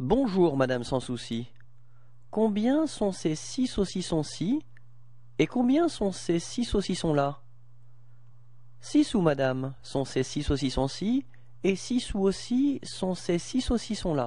Bonjour, madame sans souci. Combien sont ces six saucissons-ci et combien sont ces six saucissons-là Six sous, madame, sont ces six saucissons-ci, et six sous aussi sont ces six saucissons-là.